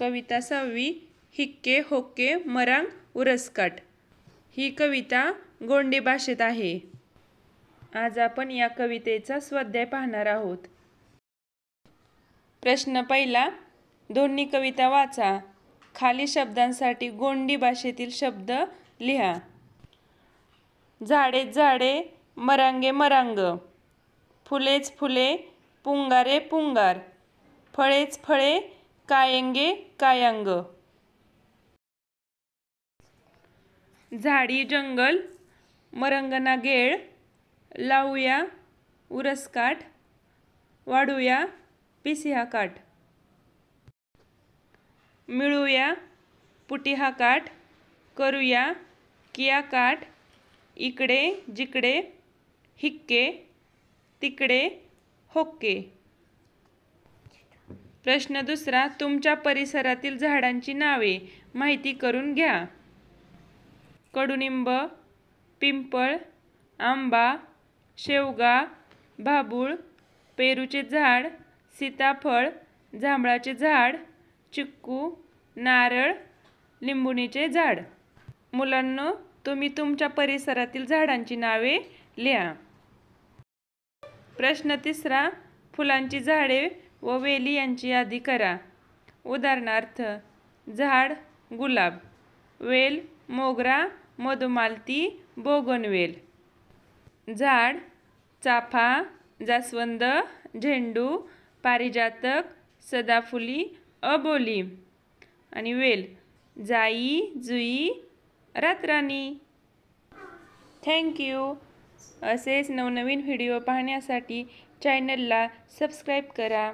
कविता सहावी हिक्के होक्के मरांग उरसकट ही कविता गोंडी भाषेत आहे आज आपण या कवितेचा स्वाध्याय पाहणार आहोत प्रश्न पहिला दोन्ही कविता वाचा खाली शब्दांसाठी गोंडी भाषेतील शब्द लिहा झाडे झाडे मरांगे मरांग फुलेच फुले पुंगारे पुंगार फळेच फळे कायंगे कायंग झाडी जंगल मरंगना गेळ लावूया उरसकाठ वाढूया पिसिहा काठ मिळूया पुटिहा काठ करूया किया काठ इकडे जिकडे हिक्के तिकडे होक्के प्रश्न दुसरा तुमच्या परिसरातील झाडांची नावे माहिती करून घ्या कडुनिंब पिंपळ आंबा शेवगा भाबूळ पेरूचे झाड सीताफळ जांभळाचे झाड चिक्कू नारळ लिंबुणीचे झाड मुलांना तुम्ही तुमच्या परिसरातील झाडांची नावे लिहा प्रश्न तिसरा फुलांची झाडे व वेली यांची यादी करा उदाहरणार्थ झाड गुलाब वेल मोगरा मधुमालती बोगनवेल झाड चाफा जास्वंद झेंडू पारिजातक सदाफुली अबोली आणि वेल जाई जुई रातराणी थँक्यू असेच नवनवीन व्हिडिओ पाहण्यासाठी चॅनलला सबस्क्राईब करा